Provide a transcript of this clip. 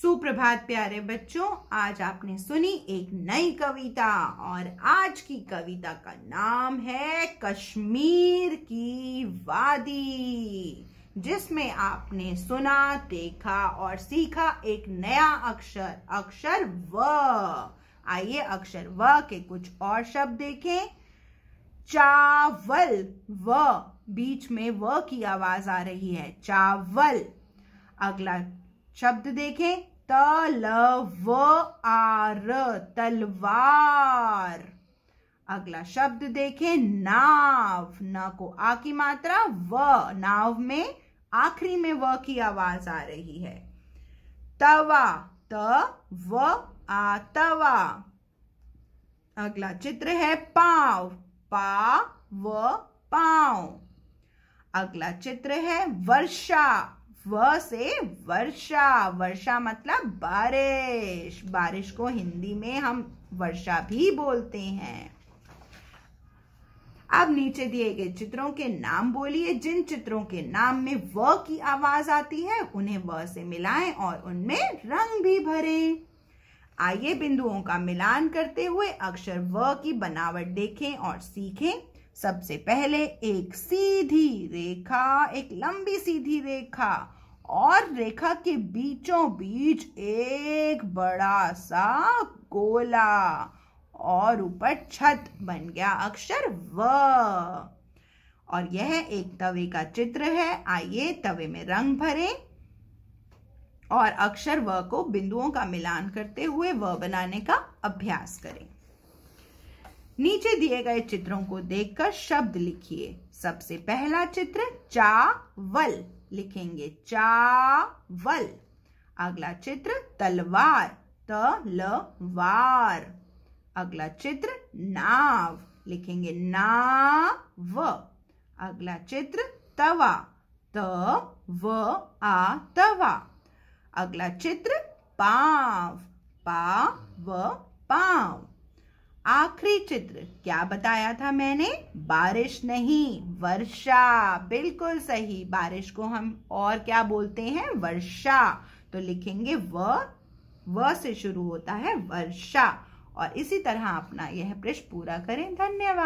सुप्रभात प्यारे बच्चों आज आपने सुनी एक नई कविता और आज की कविता का नाम है कश्मीर की वादी जिसमें आपने सुना देखा और सीखा एक नया अक्षर अक्षर व आइए अक्षर व के कुछ और शब्द देखें चावल व बीच में व की आवाज आ रही है चावल अगला शब्द देखें तल आर तलवार अगला शब्द देखें नाव न को आ की मात्रा व नाव में आखिरी में व की आवाज आ रही है तवा त व आ तवा अगला चित्र है पाव पा व पाव अगला चित्र है वर्षा व से वर्षा वर्षा मतलब बारिश बारिश को हिंदी में हम वर्षा भी बोलते हैं अब नीचे दिए गए चित्रों के नाम बोलिए जिन चित्रों के नाम में व की आवाज आती है उन्हें व से मिलाएं और उनमें रंग भी भरें। आइए बिंदुओं का मिलान करते हुए अक्षर व की बनावट देखें और सीखें सबसे पहले एक सीधी रेखा एक लंबी सीधी रेखा और रेखा के बीचों बीच एक बड़ा सा गोला और ऊपर छत बन गया अक्षर व और यह एक तवे का चित्र है आइए तवे में रंग भरें और अक्षर व को बिंदुओं का मिलान करते हुए व बनाने का अभ्यास करें नीचे दिए गए चित्रों को देखकर शब्द लिखिए सबसे पहला चित्र चावल लिखेंगे चावल अगला चित्र तलवार वार अगला चित्र नाव लिखेंगे नाव अगला चित्र तवा त व आ तवा अगला चित्र पाव पा व पाव आखिरी चित्र क्या बताया था मैंने बारिश नहीं वर्षा बिल्कुल सही बारिश को हम और क्या बोलते हैं वर्षा तो लिखेंगे व व से शुरू होता है वर्षा और इसी तरह अपना यह प्रश्न पूरा करें धन्यवाद